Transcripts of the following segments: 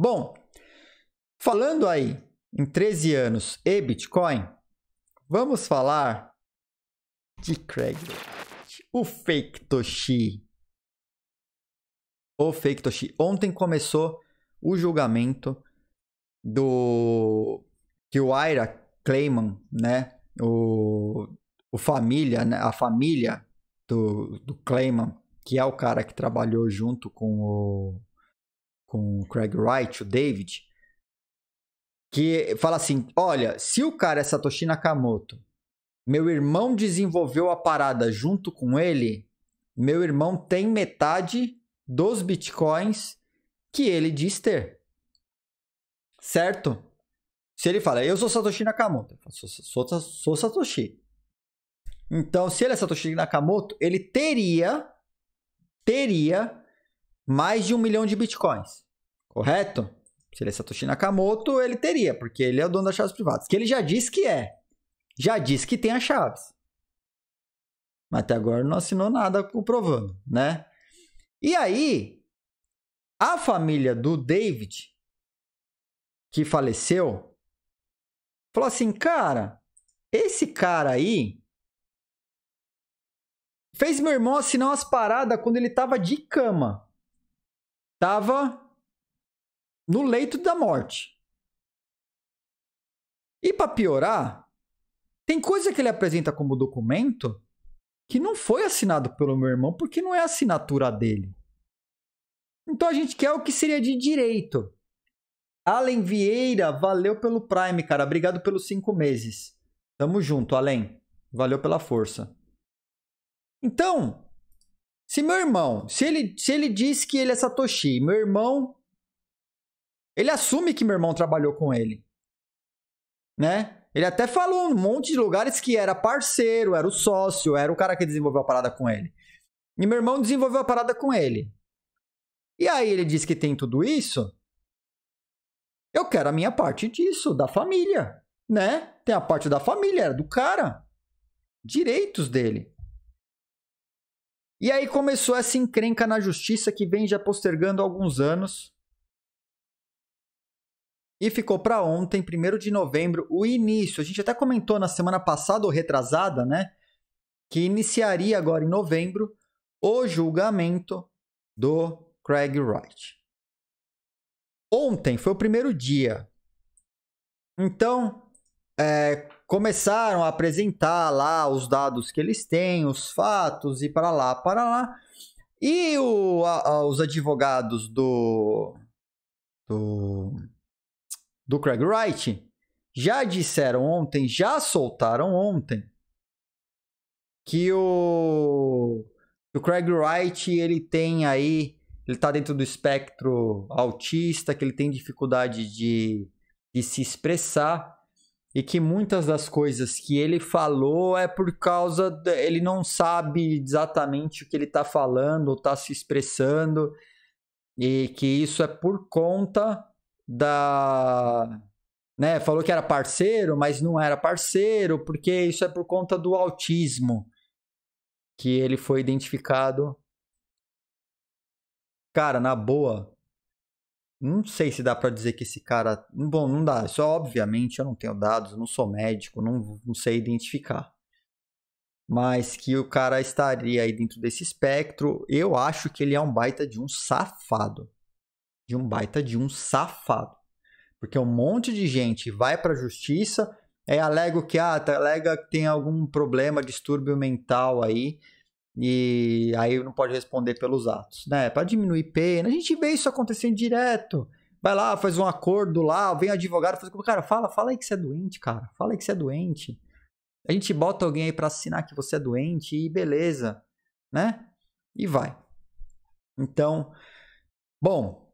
Bom, falando aí em 13 anos e Bitcoin, vamos falar de Craig, o fake Toshi. O fake Toshi. Ontem começou o julgamento do que o Ira Clayman, né, o, o família, né, a família do, do Clayman, que é o cara que trabalhou junto com o com o Craig Wright, o David, que fala assim: olha, se o cara é Satoshi Nakamoto, meu irmão desenvolveu a parada junto com ele, meu irmão tem metade dos bitcoins que ele diz ter. Certo? Se ele fala, eu sou Satoshi Nakamoto, eu falo, sou, sou, sou, sou Satoshi. Então, se ele é Satoshi Nakamoto, ele teria teria mais de um milhão de bitcoins, correto? Se ele é Satoshi Nakamoto, ele teria, porque ele é o dono das chaves privadas. Que ele já disse que é. Já disse que tem as chaves. Mas até agora não assinou nada comprovando, né? E aí, a família do David, que faleceu, falou assim: cara, esse cara aí fez meu irmão assinar umas paradas quando ele tava de cama estava no leito da morte. E para piorar, tem coisa que ele apresenta como documento que não foi assinado pelo meu irmão porque não é assinatura dele. Então a gente quer o que seria de direito. Allen Vieira, valeu pelo Prime, cara. Obrigado pelos cinco meses. Tamo junto, Alen. Valeu pela força. Então, se meu irmão, se ele, se ele diz que ele é Satoshi, meu irmão, ele assume que meu irmão trabalhou com ele, né? Ele até falou um monte de lugares que era parceiro, era o sócio, era o cara que desenvolveu a parada com ele. E meu irmão desenvolveu a parada com ele. E aí ele diz que tem tudo isso. Eu quero a minha parte disso, da família, né? Tem a parte da família, era do cara. Direitos dele. E aí começou essa encrenca na justiça que vem já postergando há alguns anos. E ficou para ontem, 1 de novembro, o início. A gente até comentou na semana passada ou retrasada, né? Que iniciaria agora em novembro o julgamento do Craig Wright. Ontem foi o primeiro dia. Então, é, começaram a apresentar lá os dados que eles têm, os fatos e para lá, para lá. E o, a, a, os advogados do, do, do Craig Wright já disseram ontem, já soltaram ontem, que o, o Craig Wright ele tem aí, ele está dentro do espectro autista, que ele tem dificuldade de, de se expressar e que muitas das coisas que ele falou é por causa de, ele não sabe exatamente o que ele está falando ou está se expressando e que isso é por conta da né falou que era parceiro mas não era parceiro porque isso é por conta do autismo que ele foi identificado cara na boa não sei se dá para dizer que esse cara. Bom, não dá. Só, obviamente, eu não tenho dados, não sou médico, não, não sei identificar. Mas que o cara estaria aí dentro desse espectro, eu acho que ele é um baita de um safado. De um baita de um safado. Porque um monte de gente vai para a justiça, é alega que ah, alega que tem algum problema, distúrbio mental aí, e aí não pode responder pelos atos, né? Para diminuir pena, a gente vê isso acontecendo direto. Vai lá, faz um acordo lá, vem advogado, faz cara, fala, fala aí que você é doente, cara, fala aí que você é doente. A gente bota alguém aí para assinar que você é doente e beleza, né? E vai. Então, bom.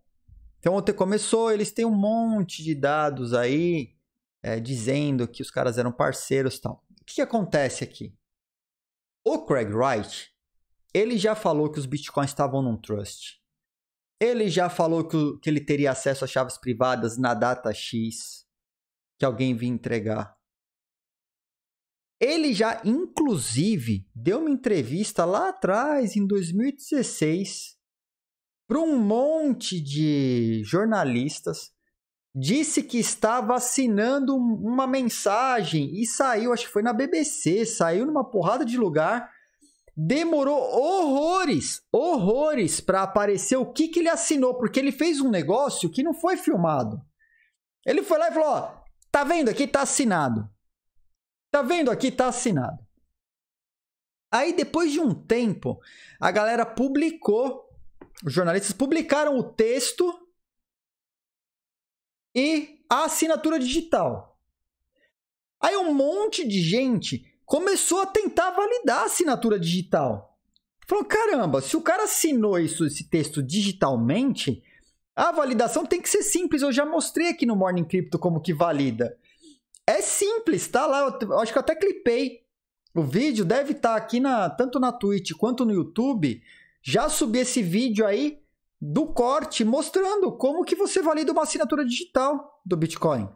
Então ontem começou, eles têm um monte de dados aí é, dizendo que os caras eram parceiros, e tal. O que, que acontece aqui? O Craig Wright, ele já falou que os bitcoins estavam num trust. Ele já falou que, que ele teria acesso a chaves privadas na data X que alguém vinha entregar. Ele já, inclusive, deu uma entrevista lá atrás, em 2016, para um monte de jornalistas. Disse que estava assinando uma mensagem e saiu, acho que foi na BBC, saiu numa porrada de lugar demorou horrores, horrores para aparecer o que, que ele assinou, porque ele fez um negócio que não foi filmado. Ele foi lá e falou: ó, tá vendo aqui, tá assinado. Tá vendo aqui, tá assinado. Aí depois de um tempo, a galera publicou, os jornalistas publicaram o texto e a assinatura digital. Aí um monte de gente começou a tentar validar a assinatura digital. Falou: caramba, se o cara assinou isso, esse texto digitalmente, a validação tem que ser simples. Eu já mostrei aqui no Morning Crypto como que valida. É simples, tá lá. Eu acho que eu até clipei. O vídeo deve estar tá aqui na tanto na Twitch quanto no YouTube. Já subi esse vídeo aí do corte mostrando como que você valida uma assinatura digital do Bitcoin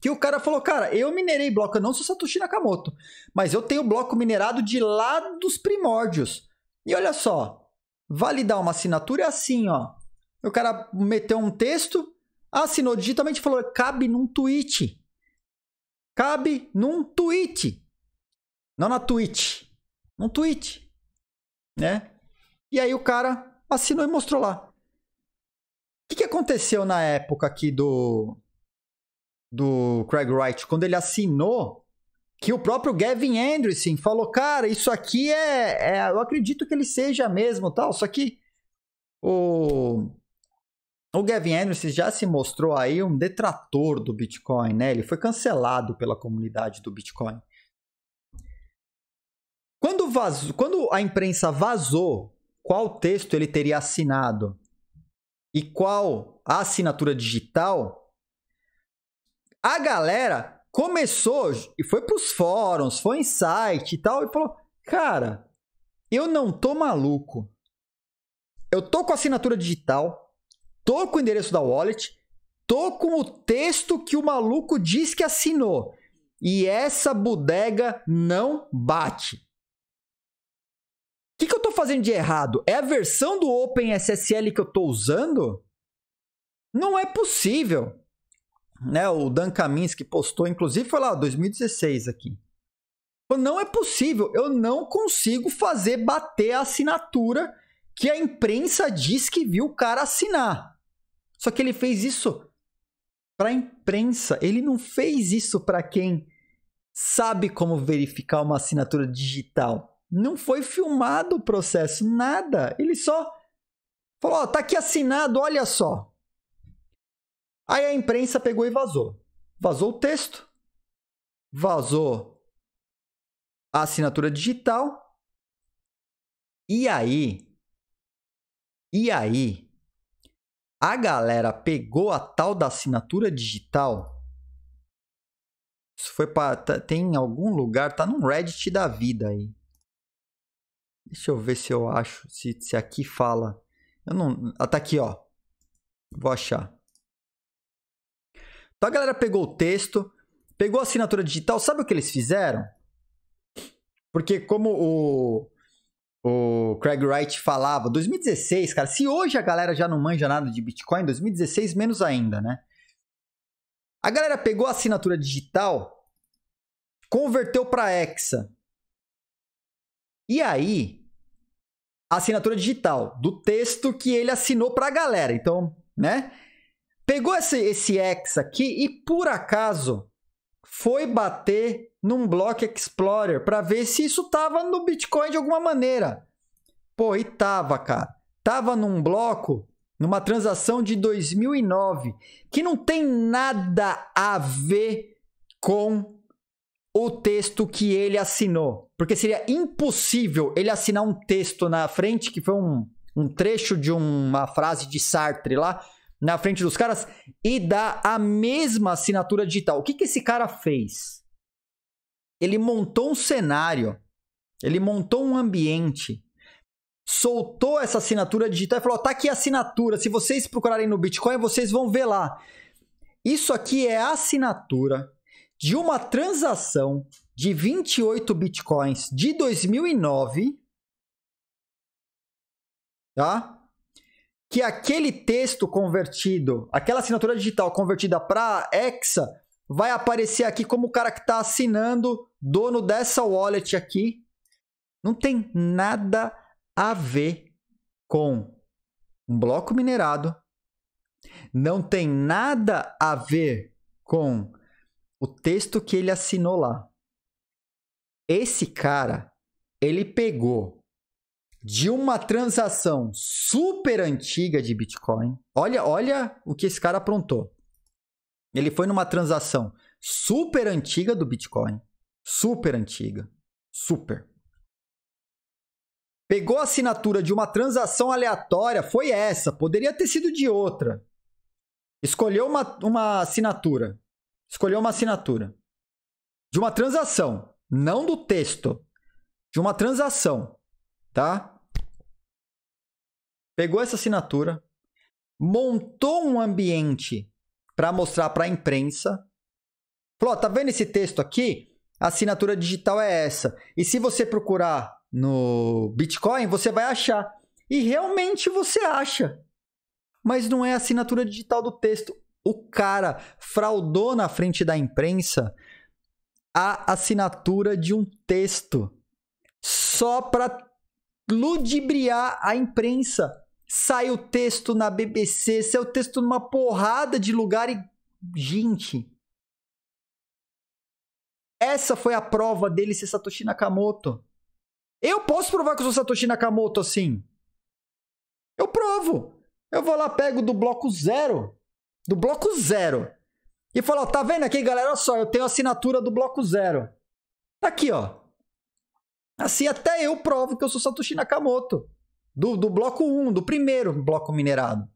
que o cara falou, cara, eu minerei bloco, eu não sou Satoshi Nakamoto, mas eu tenho bloco minerado de lá dos primórdios. E olha só, validar uma assinatura é assim, ó. O cara meteu um texto, assinou digitalmente e falou, cabe num tweet. Cabe num tweet. Não na tweet. Num tweet. Né? E aí o cara assinou e mostrou lá. O que, que aconteceu na época aqui do do Craig Wright, quando ele assinou, que o próprio Gavin Anderson falou, cara, isso aqui é, é eu acredito que ele seja mesmo, tal, só que o o Gavin Anderson já se mostrou aí um detrator do Bitcoin, né? Ele foi cancelado pela comunidade do Bitcoin. Quando, vazou, quando a imprensa vazou qual texto ele teria assinado e qual a assinatura digital, a galera começou e foi para os fóruns, foi em site e tal, e falou: Cara, eu não tô maluco. Eu tô com assinatura digital, tô com o endereço da wallet, tô com o texto que o maluco diz que assinou. E essa bodega não bate. O que, que eu tô fazendo de errado? É a versão do OpenSSL que eu tô usando? Não é possível né? O Dan Kaminsky postou, inclusive foi lá, 2016 aqui. Falou, não é possível, eu não consigo fazer bater a assinatura que a imprensa diz que viu o cara assinar. Só que ele fez isso para imprensa, ele não fez isso para quem sabe como verificar uma assinatura digital. Não foi filmado o processo, nada. Ele só falou: oh, tá aqui assinado, olha só. Aí a imprensa pegou e vazou. Vazou o texto, vazou a assinatura digital. E aí? E aí? A galera pegou a tal da assinatura digital. Isso foi para tá, tem em algum lugar, tá num Reddit da vida aí. Deixa eu ver se eu acho, se, se aqui fala. Eu não, ah, tá aqui, ó. Vou achar. Então a galera pegou o texto, pegou a assinatura digital, sabe o que eles fizeram? Porque como o, o Craig Wright falava, 2016, cara, se hoje a galera já não manja nada de Bitcoin, 2016 menos ainda, né? A galera pegou a assinatura digital, converteu para Exa. E aí, a assinatura digital do texto que ele assinou para a galera. Então, né? Pegou esse, esse X aqui e por acaso foi bater num Block Explorer para ver se isso tava no Bitcoin de alguma maneira. Pô, e tava, cara. Tava num bloco, numa transação de 2009, que não tem nada a ver com o texto que ele assinou. Porque seria impossível ele assinar um texto na frente, que foi um, um trecho de uma frase de Sartre lá, na frente dos caras e dá a mesma assinatura digital. O que, que esse cara fez? Ele montou um cenário, ele montou um ambiente, soltou essa assinatura digital e falou: tá aqui a assinatura. Se vocês procurarem no Bitcoin, vocês vão ver lá. Isso aqui é a assinatura de uma transação de 28 bitcoins de 2009, tá? que aquele texto convertido, aquela assinatura digital convertida para Hexa, vai aparecer aqui como o cara que está assinando, dono dessa wallet aqui. Não tem nada a ver com um bloco minerado, não tem nada a ver com o texto que ele assinou lá. Esse cara, ele pegou de uma transação super antiga de Bitcoin. Olha, olha o que esse cara aprontou. Ele foi numa transação super antiga do Bitcoin, super antiga, super. Pegou a assinatura de uma transação aleatória, foi essa, poderia ter sido de outra. Escolheu uma, uma assinatura. Escolheu uma assinatura. De uma transação, não do texto. De uma transação tá? Pegou essa assinatura, montou um ambiente para mostrar para a imprensa. Falou: tá vendo esse texto aqui? A assinatura digital é essa. E se você procurar no Bitcoin, você vai achar. E realmente você acha. Mas não é a assinatura digital do texto. O cara fraudou na frente da imprensa a assinatura de um texto só para ludibriar a imprensa. Sai o texto na BBC, sai o texto numa porrada de lugar e. Gente. Essa foi a prova dele ser Satoshi Nakamoto. Eu posso provar que eu sou Satoshi Nakamoto assim. Eu provo. Eu vou lá, pego do bloco zero. Do bloco zero. E falo, ó, tá vendo aqui, galera? Olha só, eu tenho a assinatura do bloco zero. Tá aqui, ó. Assim até eu provo que eu sou Satoshi Nakamoto. Do, do bloco 1, do primeiro bloco minerado.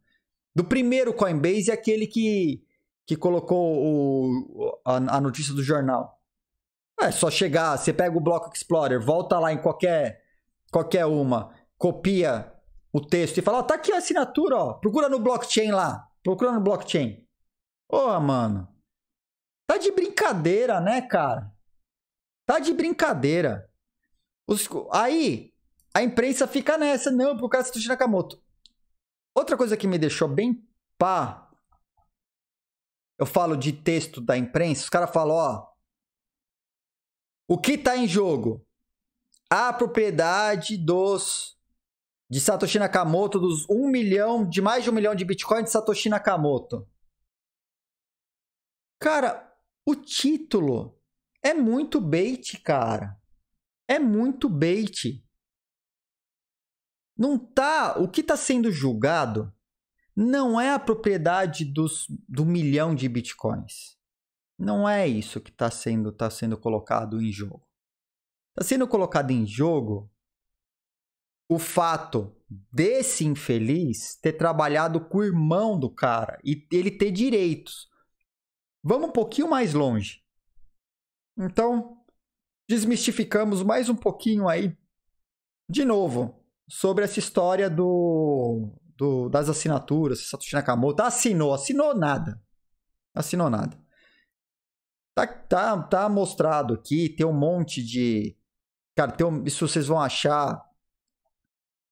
Do primeiro Coinbase, aquele que, que colocou o, a, a notícia do jornal. É só chegar, você pega o Bloco Explorer, volta lá em qualquer, qualquer uma, copia o texto e fala, ó, tá aqui a assinatura, ó. Procura no blockchain lá. Procura no blockchain. Ô, oh, mano. Tá de brincadeira, né, cara? Tá de brincadeira. Os, aí, a imprensa fica nessa, não, por causa do Satoshi Nakamoto. Outra coisa que me deixou bem pá, eu falo de texto da imprensa, os caras falam, ó, o que tá em jogo? A propriedade dos de Satoshi Nakamoto, dos 1 milhão, de mais de 1 milhão de Bitcoin de Satoshi Nakamoto. Cara, o título é muito bait, cara é muito bait. Não tá, o que está sendo julgado não é a propriedade dos, do milhão de bitcoins. Não é isso que está sendo, tá sendo colocado em jogo. Está sendo colocado em jogo o fato desse infeliz ter trabalhado com o irmão do cara e ele ter direitos. Vamos um pouquinho mais longe. Então, desmistificamos mais um pouquinho aí, de novo, sobre essa história do, do das assinaturas, Satoshi Nakamoto. Tá, assinou, assinou nada. Assinou nada. Tá, tá, tá mostrado aqui, tem um monte de. Cara, tem um, isso vocês vão achar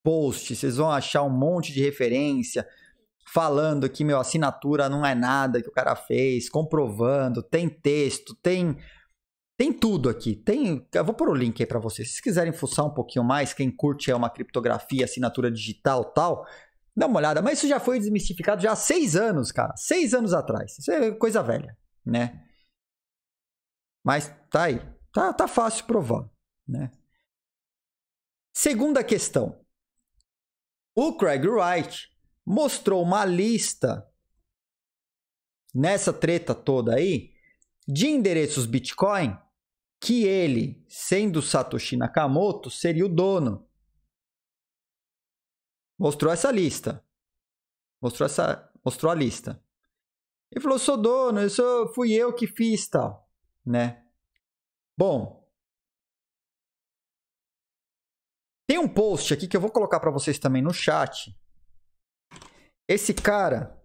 post, vocês vão achar um monte de referência falando que, meu, assinatura não é nada que o cara fez, comprovando, tem texto, tem tem tudo aqui. Tem, eu vou pôr o link aí para vocês. Se quiserem fuçar um pouquinho mais, quem curte é uma criptografia, assinatura digital, tal, dá uma olhada. Mas isso já foi desmistificado já há seis anos, cara. Seis anos atrás. Isso é coisa velha, né? Mas tá aí. Tá, tá fácil provar, né? Segunda questão. O Craig Wright mostrou uma lista nessa treta toda aí de endereços Bitcoin que ele, sendo Satoshi Nakamoto, seria o dono. Mostrou essa lista. Mostrou, essa, mostrou a lista. E falou: sou dono, eu sou, fui eu que fiz tal. Né? Bom. Tem um post aqui que eu vou colocar para vocês também no chat. Esse cara,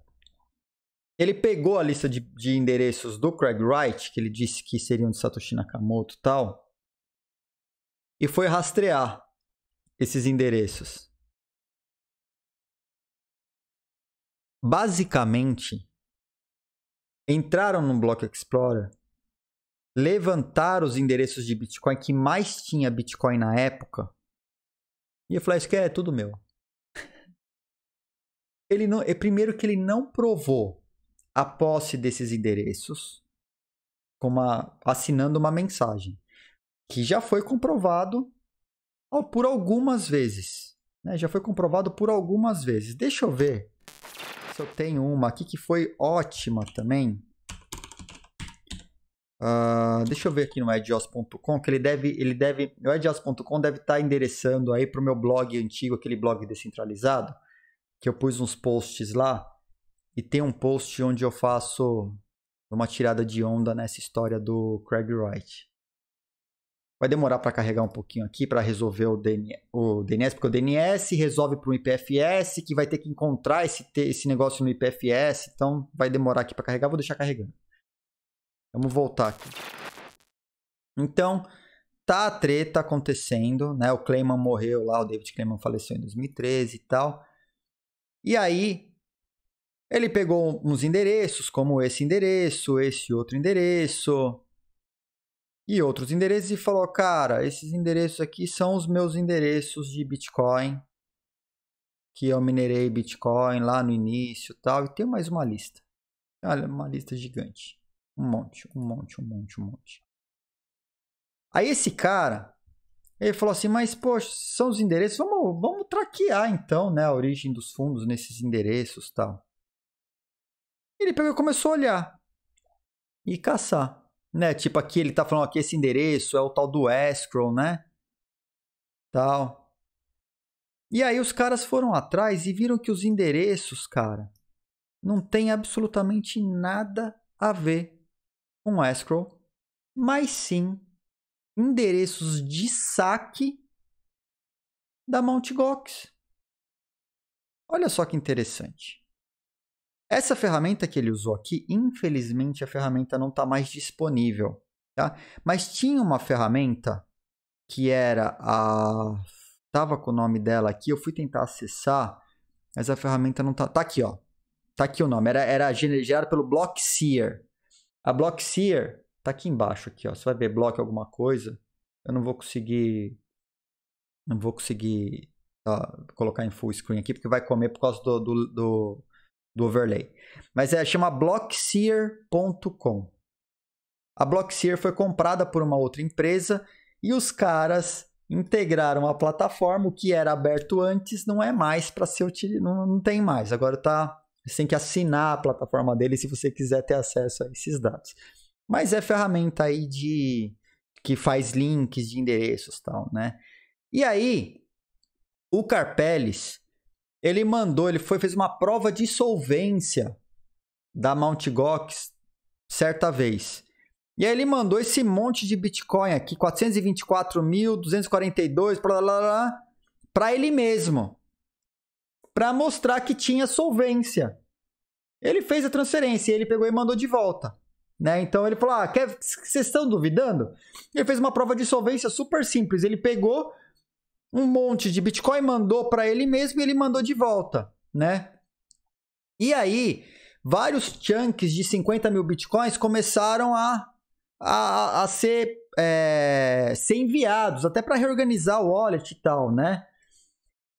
ele pegou a lista de, de endereços do Craig Wright, que ele disse que seriam de Satoshi Nakamoto e tal, e foi rastrear esses endereços. Basicamente, entraram no Block Explorer, levantaram os endereços de Bitcoin que mais tinha Bitcoin na época, e eu falei, ah, isso aqui é tudo meu. Ele não, é primeiro que ele não provou a posse desses endereços, uma, assinando uma mensagem, que já foi comprovado por algumas vezes. Né? Já foi comprovado por algumas vezes. Deixa eu ver se eu tenho uma aqui que foi ótima também. Uh, deixa eu ver aqui no edios.com, que ele deve, ele deve, o edios.com deve estar tá endereçando aí para o meu blog antigo, aquele blog descentralizado, que eu pus uns posts lá e tem um post onde eu faço uma tirada de onda nessa história do Craig Wright. Vai demorar para carregar um pouquinho aqui para resolver o, DN... o, DNS, porque o DNS resolve para o IPFS que vai ter que encontrar esse, te... esse negócio no IPFS, então vai demorar aqui para carregar. Vou deixar carregando. Vamos voltar aqui. Então, tá a treta acontecendo, né? O Clayman morreu lá, o David Clayman faleceu em 2013 e tal. E aí, ele pegou uns endereços, como esse endereço, esse outro endereço e outros endereços, e falou: Cara, esses endereços aqui são os meus endereços de Bitcoin, que eu minerei Bitcoin lá no início tal. E tem mais uma lista. Olha, uma lista gigante. Um monte, um monte, um monte, um monte. Aí esse cara, ele falou assim: Mas, poxa, são os endereços, vamos, vamos traquear então né, a origem dos fundos nesses endereços tal. Ele pegou e começou a olhar e caçar, né? Tipo aqui ele tá falando aqui esse endereço é o tal do escrow, né? Tal. E aí os caras foram atrás e viram que os endereços, cara, não tem absolutamente nada a ver com escrow, mas sim endereços de saque da Mt. Gox. Olha só que interessante. Essa ferramenta que ele usou aqui, infelizmente a ferramenta não está mais disponível, tá? Mas tinha uma ferramenta que era a... Tava com o nome dela aqui, eu fui tentar acessar, mas a ferramenta não tá... Tá aqui, ó. Tá aqui o nome. Era, era gerada pelo Blockseer. A Blockseer tá aqui embaixo, aqui, ó. Você vai ver Block alguma coisa. Eu não vou conseguir... Não vou conseguir colocar em full screen aqui, porque vai comer por causa do, do, do do overlay. Mas é chama blockseer.com. A Blockseer foi comprada por uma outra empresa e os caras integraram a plataforma, o que era aberto antes não é mais para ser utilizado, não, não, tem mais. Agora tá, você tem que assinar a plataforma dele se você quiser ter acesso a esses dados. Mas é ferramenta aí de que faz links de endereços, tal, né? E aí o Carpeles ele mandou, ele foi fez uma prova de solvência da Mt. Gox certa vez. E aí ele mandou esse monte de Bitcoin aqui, 424.242, para ele mesmo. Para mostrar que tinha solvência. Ele fez a transferência, ele pegou e mandou de volta. Né? Então ele falou: ah, quer, vocês estão duvidando? Ele fez uma prova de solvência super simples. Ele pegou, um monte de Bitcoin, mandou para ele mesmo e ele mandou de volta, né? E aí, vários chunks de 50 mil Bitcoins começaram a, a, a ser, é, ser enviados, até para reorganizar o wallet e tal, né?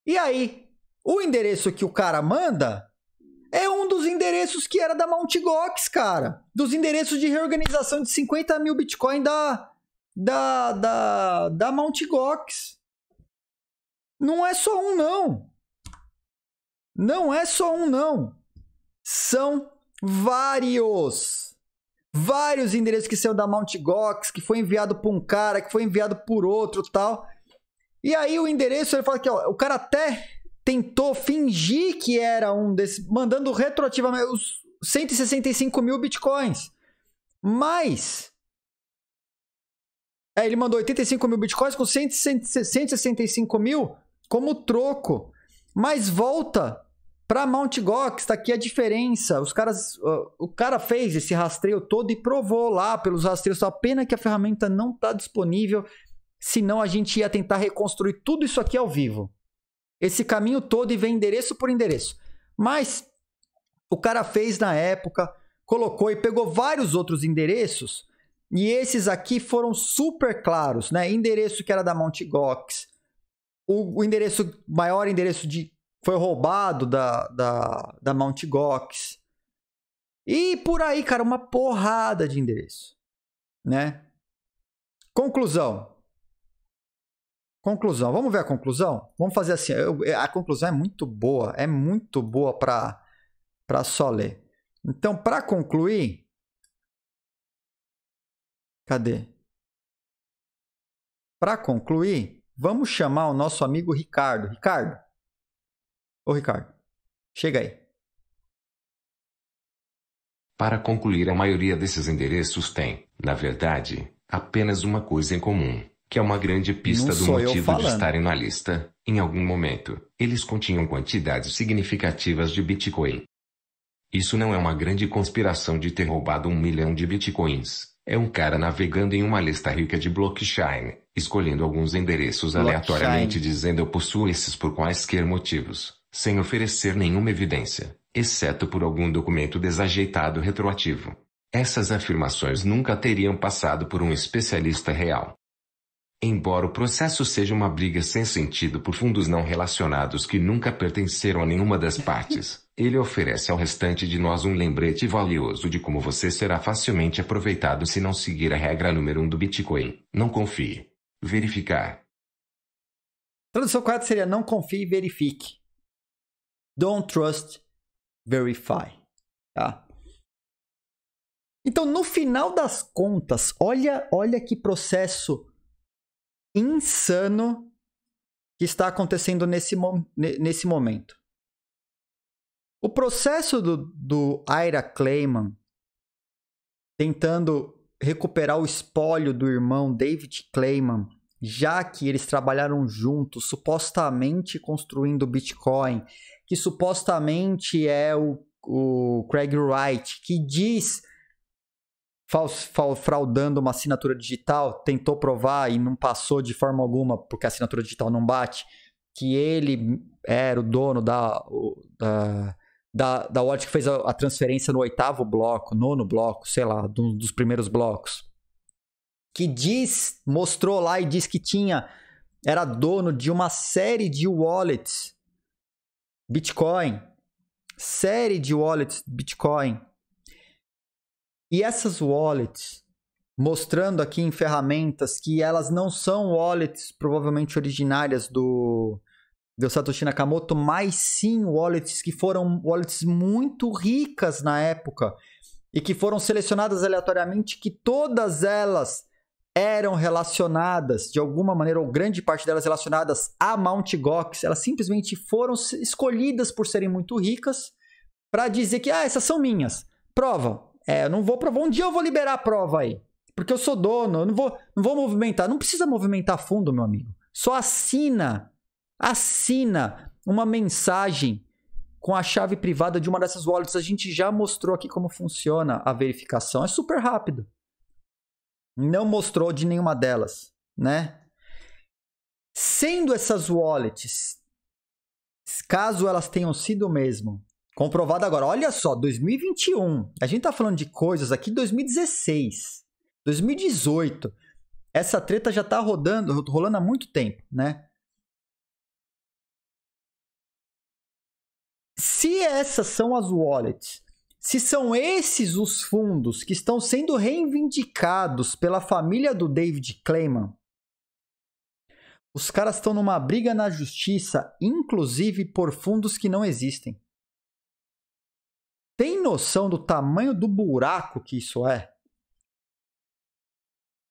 E aí, o endereço que o cara manda é um dos endereços que era da Mt. Gox, cara. Dos endereços de reorganização de 50 mil Bitcoin da, da, da, da Mt. Gox. Não é só um, não. Não é só um, não. São vários. Vários endereços que são da Mount Gox, que foi enviado por um cara, que foi enviado por outro tal. E aí o endereço, ele fala que ó, o cara até tentou fingir que era um desses, mandando retroativamente os 165 mil bitcoins. Mas. É, ele mandou 85 mil bitcoins com 165 mil como troco, mas volta para Mount Gox, tá aqui a diferença. Os caras, uh, o cara fez esse rastreio todo e provou lá pelos rastreios. Só pena que a ferramenta não está disponível, senão a gente ia tentar reconstruir tudo isso aqui ao vivo. Esse caminho todo e vem endereço por endereço. Mas o cara fez na época, colocou e pegou vários outros endereços, e esses aqui foram super claros, né? Endereço que era da Mount Gox, o, o endereço, maior endereço de foi roubado da, da, da Mount Gox. E por aí, cara, uma porrada de endereço, né? Conclusão. Conclusão. Vamos ver a conclusão? Vamos fazer assim. Eu, a conclusão é muito boa, é muito boa para para só ler. Então, para concluir, cadê? Para concluir, Vamos chamar o nosso amigo Ricardo. Ricardo. Ô, Ricardo, chega aí. Para concluir, a maioria desses endereços tem, na verdade, apenas uma coisa em comum, que é uma grande pista do motivo de estarem na lista. Em algum momento, eles continham quantidades significativas de Bitcoin. Isso não é uma grande conspiração de ter roubado um milhão de bitcoins, é um cara navegando em uma lista rica de blockchain, escolhendo alguns endereços blockchain. aleatoriamente dizendo eu possuo esses por quaisquer motivos, sem oferecer nenhuma evidência, exceto por algum documento desajeitado retroativo. Essas afirmações nunca teriam passado por um especialista real. Embora o processo seja uma briga sem sentido por fundos não relacionados que nunca pertenceram a nenhuma das partes, Ele oferece ao restante de nós um lembrete valioso de como você será facilmente aproveitado se não seguir a regra número 1 um do Bitcoin. Não confie. Verificar. Tradução 4 seria não confie e verifique. Don't trust, verify. Tá? Então, no final das contas, olha, olha que processo insano que está acontecendo nesse, nesse momento. O processo do, do Ira Clayman tentando recuperar o espólio do irmão David Clayman, já que eles trabalharam juntos, supostamente construindo o Bitcoin, que supostamente é o, o Craig Wright, que diz, fraudando uma assinatura digital, tentou provar e não passou de forma alguma, porque a assinatura digital não bate, que ele era o dono da, da da, da Watch que fez a, a, transferência no oitavo bloco, nono bloco, sei lá, do, dos primeiros blocos, que diz, mostrou lá e diz que tinha, era dono de uma série de wallets Bitcoin, série de wallets Bitcoin. E essas wallets, mostrando aqui em ferramentas que elas não são wallets provavelmente originárias do, de Satoshi Nakamoto, mas sim wallets que foram wallets muito ricas na época e que foram selecionadas aleatoriamente, que todas elas eram relacionadas de alguma maneira, ou grande parte delas relacionadas a Mt. Gox. Elas simplesmente foram escolhidas por serem muito ricas para dizer que ah, essas são minhas. Prova. É, eu não vou provar. Um dia eu vou liberar a prova aí. Porque eu sou dono, eu não vou, não vou movimentar. Não precisa movimentar fundo, meu amigo. Só assina Assina uma mensagem com a chave privada de uma dessas wallets. A gente já mostrou aqui como funciona a verificação. É super rápido. Não mostrou de nenhuma delas, né? Sendo essas wallets, caso elas tenham sido mesmo comprovado agora, olha só, 2021. A gente tá falando de coisas aqui 2016, 2018. Essa treta já tá rodando, rolando há muito tempo, né? Se essas são as wallets, se são esses os fundos que estão sendo reivindicados pela família do David Clayman, os caras estão numa briga na justiça, inclusive por fundos que não existem. Tem noção do tamanho do buraco que isso é?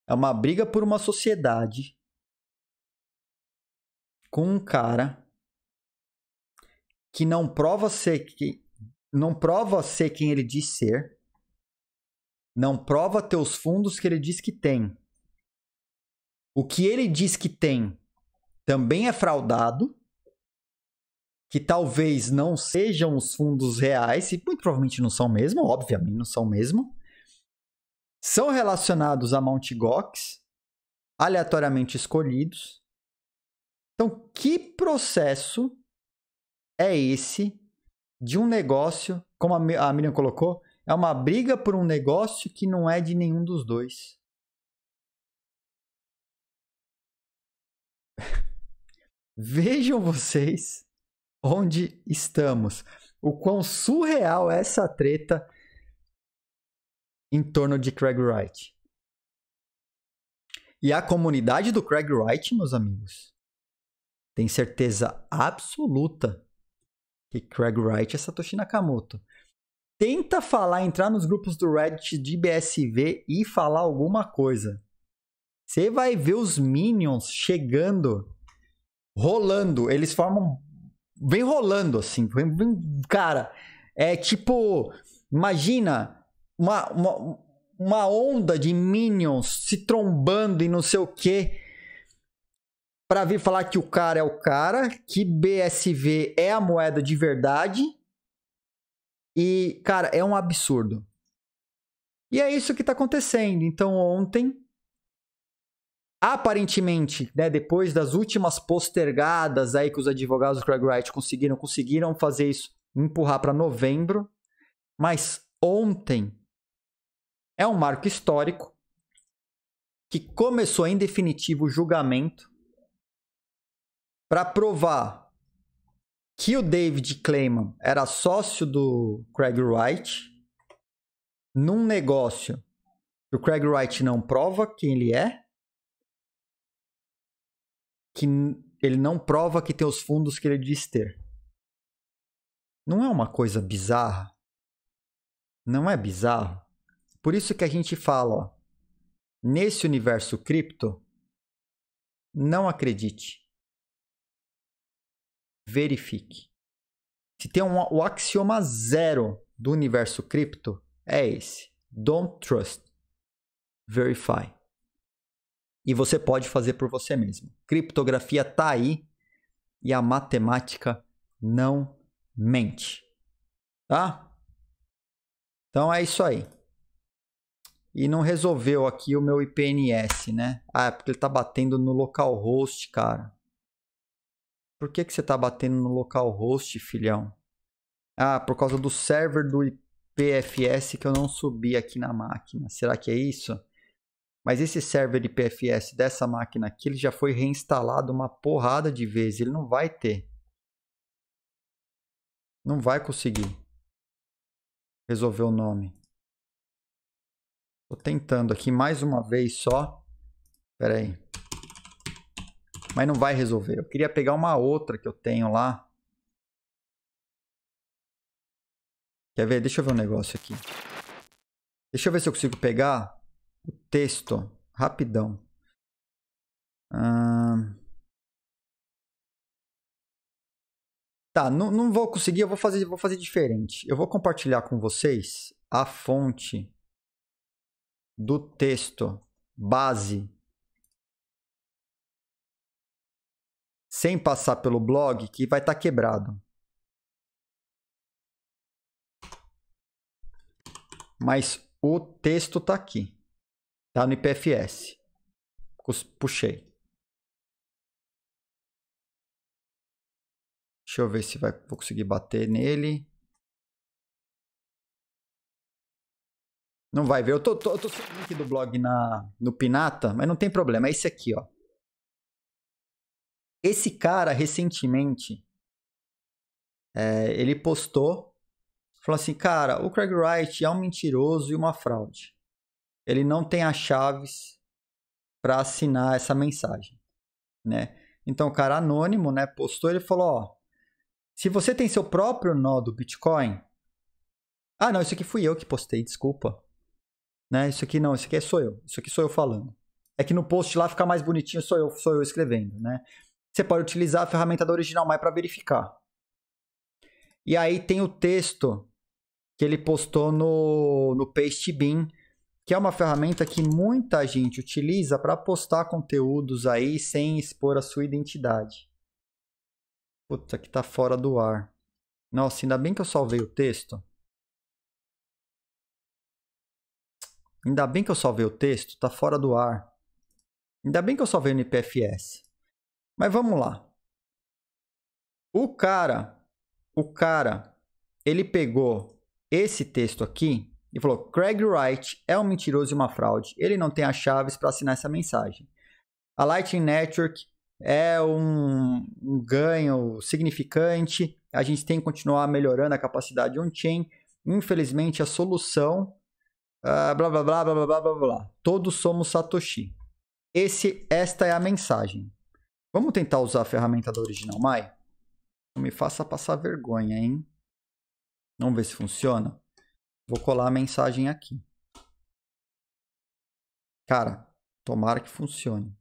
É uma briga por uma sociedade com um cara que não prova ser que não prova ser quem ele diz ser, não prova ter os fundos que ele diz que tem. O que ele diz que tem também é fraudado, que talvez não sejam os fundos reais, e muito provavelmente não são mesmo, obviamente não são mesmo. São relacionados a Mt. Gox, aleatoriamente escolhidos. Então, que processo é esse de um negócio, como a Miriam colocou, é uma briga por um negócio que não é de nenhum dos dois. Vejam vocês onde estamos. O quão surreal é essa treta em torno de Craig Wright. E a comunidade do Craig Wright, meus amigos, tem certeza absoluta que Craig Wright é Satoshi Nakamoto. Tenta falar, entrar nos grupos do Reddit de BSV e falar alguma coisa. Você vai ver os Minions chegando, rolando. Eles formam. Vem rolando assim. Vem, vem, cara, é tipo. Imagina uma, uma, uma onda de Minions se trombando e não sei o quê para vir falar que o cara é o cara, que BSV é a moeda de verdade. E, cara, é um absurdo. E é isso que está acontecendo. Então, ontem, aparentemente, né, depois das últimas postergadas aí que os advogados do Craig Wright conseguiram, conseguiram fazer isso, empurrar para novembro. Mas ontem é um marco histórico que começou em definitivo o julgamento para provar que o David Clayman era sócio do Craig Wright num negócio que o Craig Wright não prova quem ele é, que ele não prova que tem os fundos que ele diz ter. Não é uma coisa bizarra? Não é bizarro? Por isso que a gente fala, ó, nesse universo cripto, não acredite verifique. Se tem um, o axioma zero do universo cripto, é esse: Don't trust, verify. E você pode fazer por você mesmo. Criptografia tá aí e a matemática não mente. Tá? Então é isso aí. E não resolveu aqui o meu IPNS, né? Ah, é porque ele tá batendo no localhost, cara. Por que, que você tá batendo no localhost, filhão? Ah, por causa do server do IPFS que eu não subi aqui na máquina. Será que é isso? Mas esse server IPFS dessa máquina aqui, ele já foi reinstalado uma porrada de vezes. Ele não vai ter. Não vai conseguir resolver o nome. Tô tentando aqui mais uma vez só. Pera aí. Mas não vai resolver. Eu queria pegar uma outra que eu tenho lá. Quer ver? Deixa eu ver um negócio aqui. Deixa eu ver se eu consigo pegar o texto rapidão. Tá, não, não vou conseguir, eu vou fazer, vou fazer diferente. Eu vou compartilhar com vocês a fonte do texto base sem passar pelo blog que vai estar tá quebrado. Mas o texto está aqui. Está no IPFS. Puxei. Deixa eu ver se vai, vou conseguir bater nele. Não vai ver. Eu tô, tô, aqui tô do blog na, no Pinata, mas não tem problema. É esse aqui, ó. Esse cara, recentemente, é, ele postou, falou assim, cara, o Craig Wright é um mentiroso e uma fraude. Ele não tem as chaves para assinar essa mensagem, né? Então, o cara anônimo, né, postou, ele falou, ó, se você tem seu próprio nó do Bitcoin, ah, não, isso aqui fui eu que postei, desculpa. Né? Isso aqui não, isso aqui é sou eu. Isso aqui sou eu falando. É que no post lá fica mais bonitinho, sou eu, sou eu escrevendo, né? Você pode utilizar a ferramenta da Original My para verificar. E aí tem o texto que ele postou no, no PasteBin, que é uma ferramenta que muita gente utiliza para postar conteúdos aí sem expor a sua identidade. Puta, que tá fora do ar. Nossa, ainda bem que eu salvei o texto. Ainda bem que eu salvei o texto, tá fora do ar. Ainda bem que eu salvei no IPFS. Mas vamos lá. O cara, o cara, ele pegou esse texto aqui e falou: Craig Wright é um mentiroso e uma fraude. Ele não tem as chaves para assinar essa mensagem. A Lightning Network é um, um, ganho significante. A gente tem que continuar melhorando a capacidade on-chain. Infelizmente, a solução. Uh, blá, blá, blá, blá, blá, blá, blá. Todos somos Satoshi. Esse, esta é a mensagem. Vamos tentar usar a ferramenta da Original Mai? Não me faça passar vergonha, hein? Vamos ver se funciona. Vou colar a mensagem aqui. Cara, tomara que funcione.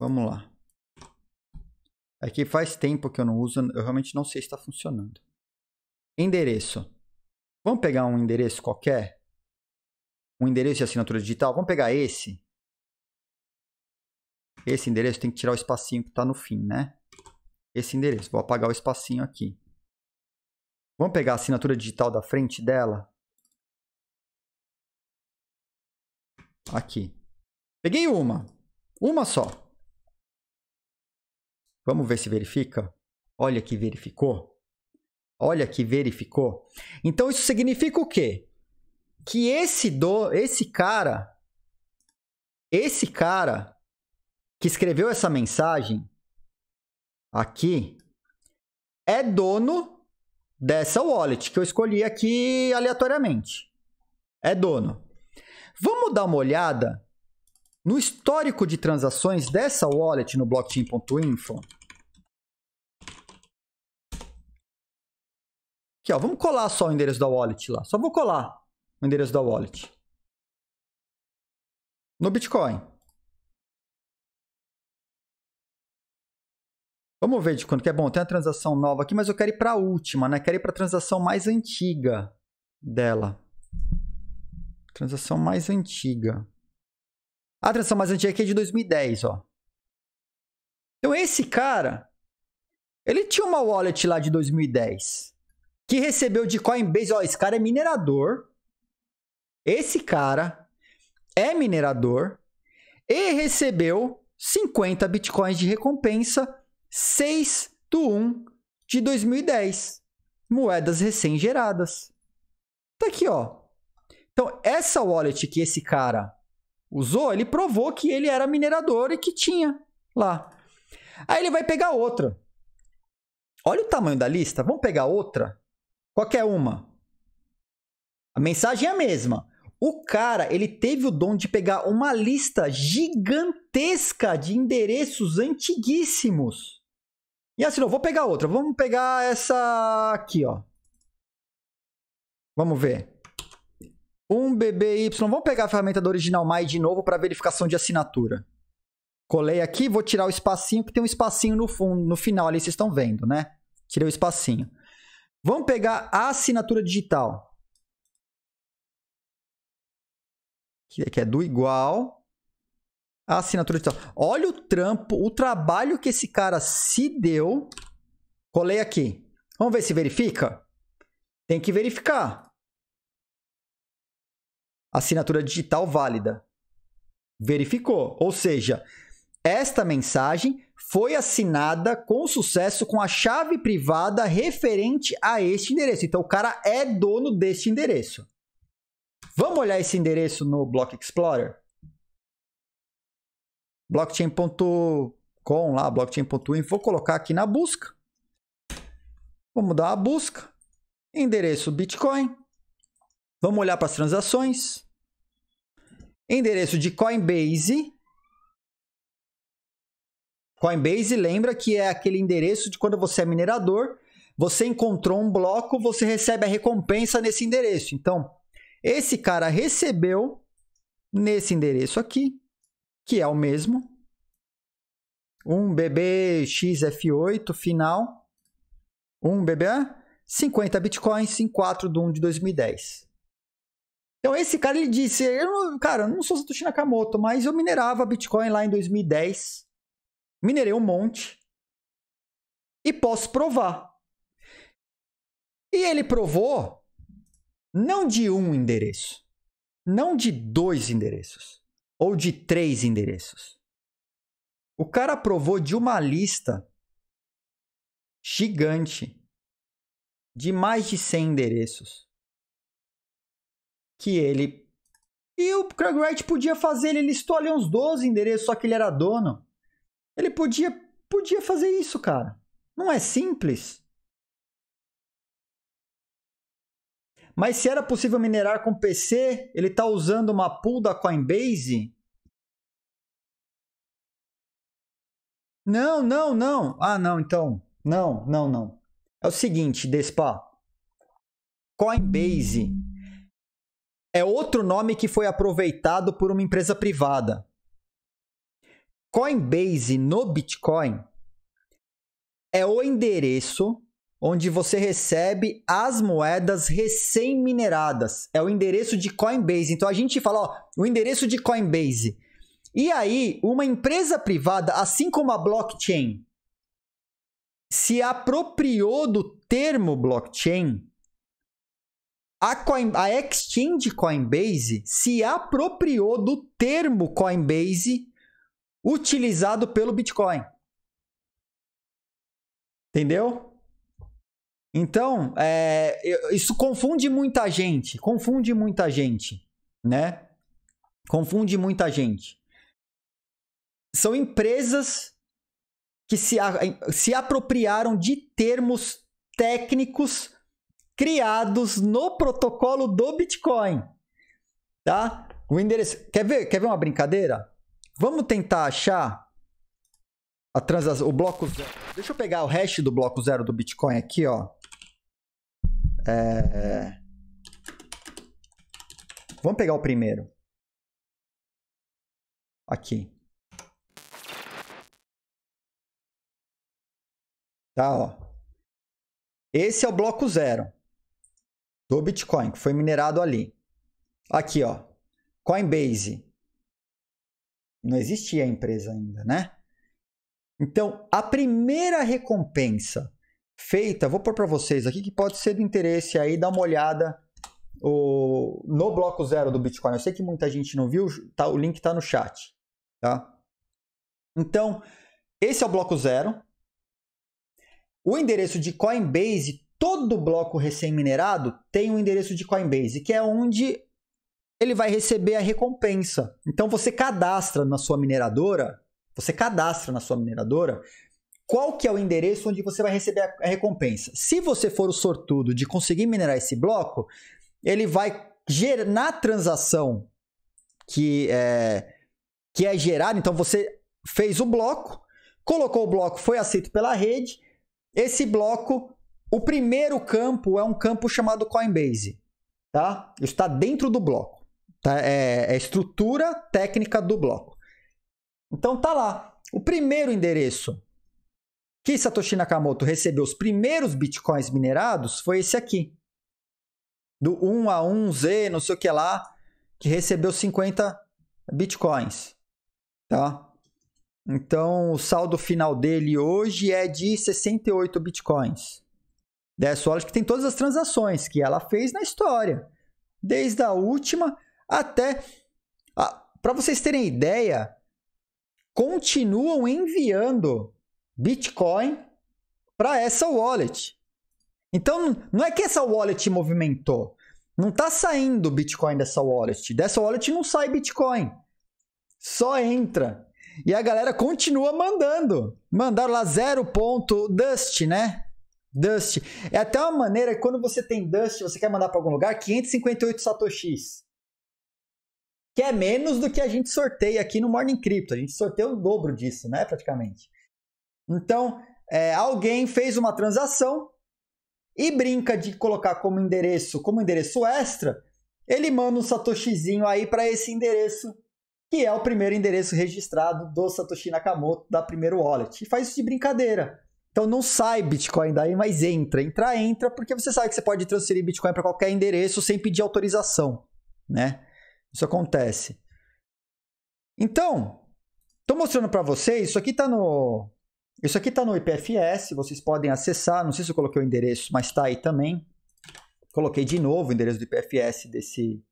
Vamos lá. É que faz tempo que eu não uso, eu realmente não sei se está funcionando. Endereço. Vamos pegar um endereço qualquer? Um endereço de assinatura digital? Vamos pegar esse? Esse endereço tem que tirar o espacinho que está no fim, né? Esse endereço. Vou apagar o espacinho aqui. Vamos pegar a assinatura digital da frente dela? Aqui. Peguei uma. Uma só. Vamos ver se verifica. Olha que verificou. Olha que verificou. Então isso significa o quê? Que esse do, esse cara, esse cara que escreveu essa mensagem aqui é dono dessa wallet que eu escolhi aqui aleatoriamente. É dono. Vamos dar uma olhada no histórico de transações dessa wallet no blockchain.info. Aqui, ó, vamos colar só o endereço da wallet lá. Só vou colar o endereço da wallet. No Bitcoin. Vamos ver de quanto que é bom. Tem uma transação nova aqui, mas eu quero ir para a última, né? Quero ir para a transação mais antiga dela. Transação mais antiga. A transação mais antiga aqui é de 2010, ó. Então esse cara, ele tinha uma wallet lá de 2010 que recebeu de Coinbase, ó, esse cara é minerador. Esse cara é minerador e recebeu 50 bitcoins de recompensa 6 do 1 de 2010. Moedas recém-geradas. Tá aqui, ó. Então, essa wallet que esse cara usou, ele provou que ele era minerador e que tinha lá. Aí ele vai pegar outra. Olha o tamanho da lista. Vamos pegar outra? Qualquer uma. A mensagem é a mesma. O cara, ele teve o dom de pegar uma lista gigantesca de endereços antiguíssimos e assim, não Vou pegar outra. Vamos pegar essa aqui, ó. Vamos ver. Um BBY. Vamos pegar a ferramenta do Original My de novo para verificação de assinatura. Colei aqui, vou tirar o espacinho, que tem um espacinho no fundo, no final ali, vocês estão vendo, né? Tirei o espacinho. Vamos pegar a assinatura digital. Que é do igual a assinatura digital. Olha o trampo, o trabalho que esse cara se deu. Colei aqui. Vamos ver se verifica? Tem que verificar. Assinatura digital válida. Verificou. Ou seja, esta mensagem foi assinada com sucesso com a chave privada referente a este endereço. Então o cara é dono deste endereço. Vamos olhar esse endereço no Block Explorer? blockchain.com lá, blockchain.in, vou colocar aqui na busca. Vamos dar a busca. Endereço Bitcoin. Vamos olhar para as transações. Endereço de Coinbase. Coinbase lembra que é aquele endereço de quando você é minerador, você encontrou um bloco, você recebe a recompensa nesse endereço. Então, esse cara recebeu nesse endereço aqui que é o mesmo. Um bbxf 8 final. Um BB 50 bitcoins em 4 de 1 de 2010. Então esse cara ele disse, eu, cara, eu não sou Satoshi Nakamoto, mas eu minerava Bitcoin lá em 2010. Minerei um monte. E posso provar. E ele provou não de um endereço, não de dois endereços ou de três endereços. O cara provou de uma lista gigante de mais de 100 endereços que ele e o Craig Wright podia fazer, ele listou ali uns 12 endereços, só que ele era dono. Ele podia podia fazer isso, cara. Não é simples. Mas se era possível minerar com PC, ele tá usando uma pool da Coinbase? Não, não, não. Ah, não, então. Não, não, não. É o seguinte, Despa. Coinbase é outro nome que foi aproveitado por uma empresa privada. Coinbase no Bitcoin é o endereço onde você recebe as moedas recém-mineradas. É o endereço de Coinbase. Então a gente fala, ó, o endereço de Coinbase. E aí, uma empresa privada, assim como a blockchain, se apropriou do termo blockchain, a, Coin, a exchange Coinbase se apropriou do termo Coinbase utilizado pelo Bitcoin. Entendeu? Então, é, isso confunde muita gente, confunde muita gente, né? Confunde muita gente. São empresas que se, se apropriaram de termos técnicos criados no protocolo do Bitcoin, tá? O endereço. Quer ver? Quer ver uma brincadeira? Vamos tentar achar a transação, o bloco zero. Deixa eu pegar o hash do bloco zero do Bitcoin aqui, ó. É, é... Vamos pegar o primeiro. Aqui. Tá, ó. Esse é o bloco zero do Bitcoin, que foi minerado ali. Aqui, ó. Coinbase. Não existia a empresa ainda, né? Então, a primeira recompensa feita, vou pôr para vocês aqui que pode ser do interesse aí, dá uma olhada o, no bloco zero do Bitcoin. Eu sei que muita gente não viu, tá, o link está no chat. Tá? Então, esse é o bloco zero. O endereço de Coinbase, todo bloco recém-minerado tem um endereço de Coinbase, que é onde ele vai receber a recompensa. Então você cadastra na sua mineradora, você cadastra na sua mineradora qual que é o endereço onde você vai receber a recompensa. Se você for o sortudo de conseguir minerar esse bloco, ele vai gerar na transação que é, que é gerada. Então você fez o bloco, colocou o bloco, foi aceito pela rede. Esse bloco, o primeiro campo é um campo chamado Coinbase, tá? Está dentro do bloco, tá? É, é estrutura técnica do bloco. Então tá lá. O primeiro endereço que Satoshi Nakamoto recebeu os primeiros bitcoins minerados foi esse aqui. Do 1 a 1Z, não sei o que lá, que recebeu 50 bitcoins. Tá? Então, o saldo final dele hoje é de 68 bitcoins. dessa hora que tem todas as transações que ela fez na história, desde a última até para vocês terem ideia, continuam enviando Bitcoin para essa wallet. Então, não é que essa wallet movimentou. Não está saindo Bitcoin dessa wallet. Dessa wallet não sai Bitcoin. Só entra. E a galera continua mandando. Mandaram lá 0.dust, né? Dust. É até uma maneira que quando você tem Dust, você quer mandar para algum lugar, 558 satoshis. Que é menos do que a gente sorteia aqui no Morning Crypto. A gente sorteia o dobro disso, né? Praticamente. Então, é, alguém fez uma transação e brinca de colocar como endereço, como endereço extra, ele manda um satoshizinho aí para esse endereço, que é o primeiro endereço registrado do Satoshi Nakamoto da primeiro wallet. E faz isso de brincadeira. Então não sai Bitcoin daí, mas entra, entra, entra, porque você sabe que você pode transferir Bitcoin para qualquer endereço sem pedir autorização, né? Isso acontece. Então, estou mostrando para vocês, isso aqui está no isso aqui está no IPFS, vocês podem acessar. Não sei se eu coloquei o endereço, mas está aí também. Coloquei de novo o endereço do IPFS desse,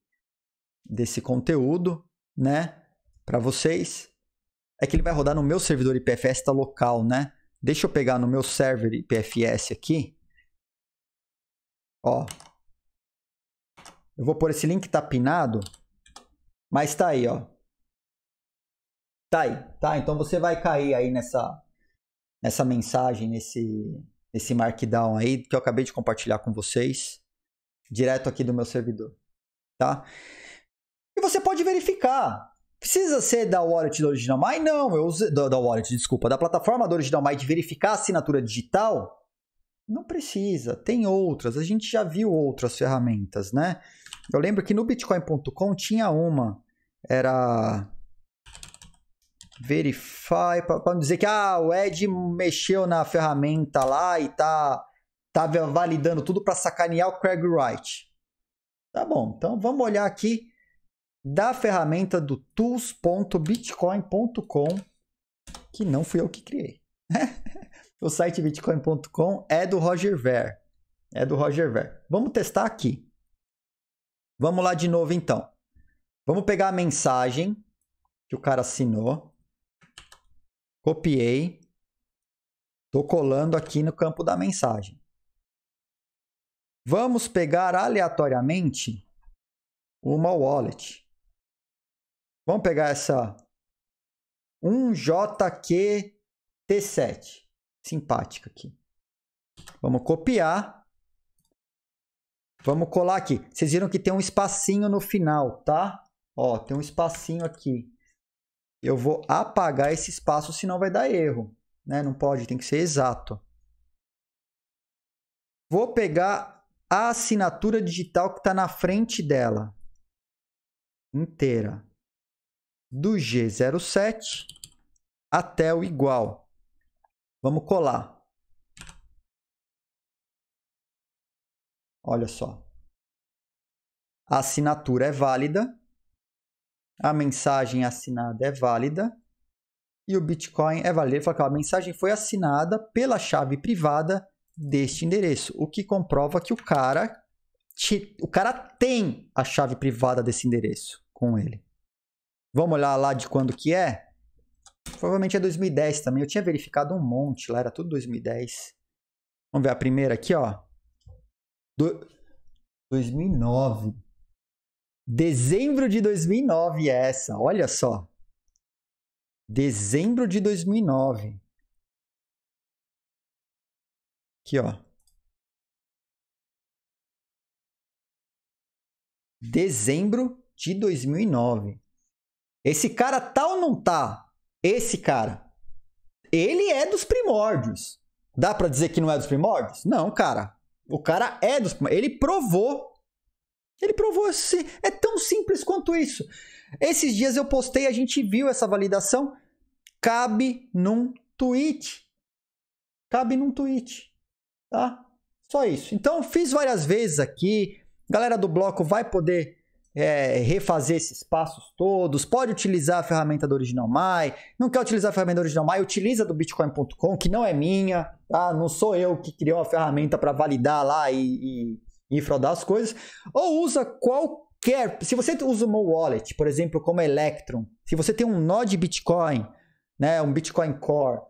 desse conteúdo, né? Para vocês. É que ele vai rodar no meu servidor IPFS, tá local, né? Deixa eu pegar no meu server IPFS aqui. Ó. Eu vou pôr esse link tá pinado, mas tá aí, ó. Tá aí, tá? Então você vai cair aí nessa nessa mensagem, nesse, nesse markdown aí que eu acabei de compartilhar com vocês, direto aqui do meu servidor, tá? E você pode verificar. Precisa ser da wallet do Original My? Não, eu usei, da, da wallet, desculpa, da plataforma do Original My de verificar a assinatura digital? Não precisa, tem outras. A gente já viu outras ferramentas, né? Eu lembro que no bitcoin.com tinha uma, era verify, para não dizer que ah, o Ed mexeu na ferramenta lá e tá, tá validando tudo para sacanear o Craig Wright. Tá bom, então vamos olhar aqui da ferramenta do tools.bitcoin.com, que não fui eu que criei. o site bitcoin.com é do Roger Ver. É do Roger Ver. Vamos testar aqui. Vamos lá de novo então. Vamos pegar a mensagem que o cara assinou copiei, estou colando aqui no campo da mensagem. Vamos pegar aleatoriamente uma wallet. Vamos pegar essa 1JQT7. Simpática aqui. Vamos copiar. Vamos colar aqui. Vocês viram que tem um espacinho no final, tá? Ó, tem um espacinho aqui eu vou apagar esse espaço, senão vai dar erro. Né? Não pode, tem que ser exato. Vou pegar a assinatura digital que está na frente dela, inteira, do G07 até o igual. Vamos colar. Olha só. A assinatura é válida a mensagem assinada é válida e o Bitcoin é válido. Ele fala que a mensagem foi assinada pela chave privada deste endereço, o que comprova que o cara te, o cara tem a chave privada desse endereço com ele. Vamos olhar lá de quando que é? Provavelmente é 2010 também. Eu tinha verificado um monte lá, era tudo 2010. Vamos ver a primeira aqui, ó. Do... 2009. Dezembro de 2009 é essa, olha só. Dezembro de 2009. Aqui, ó. Dezembro de 2009. Esse cara tá ou não tá? Esse cara. Ele é dos primórdios. Dá para dizer que não é dos primórdios? Não, cara. O cara é dos primórdios. Ele provou ele provou assim. É tão simples quanto isso. Esses dias eu postei, a gente viu essa validação. Cabe num tweet. Cabe num tweet. Tá? Só isso. Então, fiz várias vezes aqui. Galera do bloco vai poder é, refazer esses passos todos. Pode utilizar a ferramenta do Original My. Não quer utilizar a ferramenta do Original My? Utiliza do Bitcoin.com, que não é minha. Tá? Não sou eu que criou a ferramenta para validar lá e, e e fraudar as coisas, ou usa qualquer. Se você usa uma wallet, por exemplo, como Electron, se você tem um nó de Bitcoin, né, um Bitcoin Core,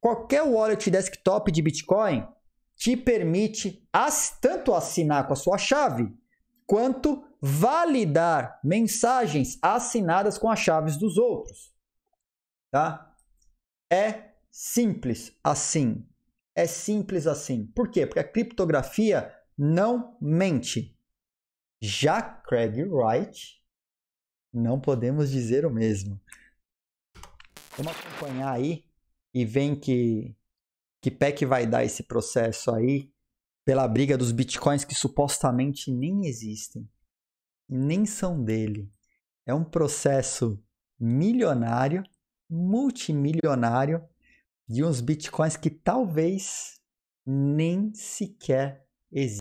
qualquer wallet desktop de Bitcoin te permite as, tanto assinar com a sua chave quanto validar mensagens assinadas com as chaves dos outros. Tá? É simples assim. É simples assim. Por quê? Porque a criptografia não mente. Já Craig Wright, não podemos dizer o mesmo. Vamos acompanhar aí e ver que, que pé que vai dar esse processo aí pela briga dos bitcoins que supostamente nem existem, nem são dele. É um processo milionário, multimilionário, de uns bitcoins que talvez nem sequer existam.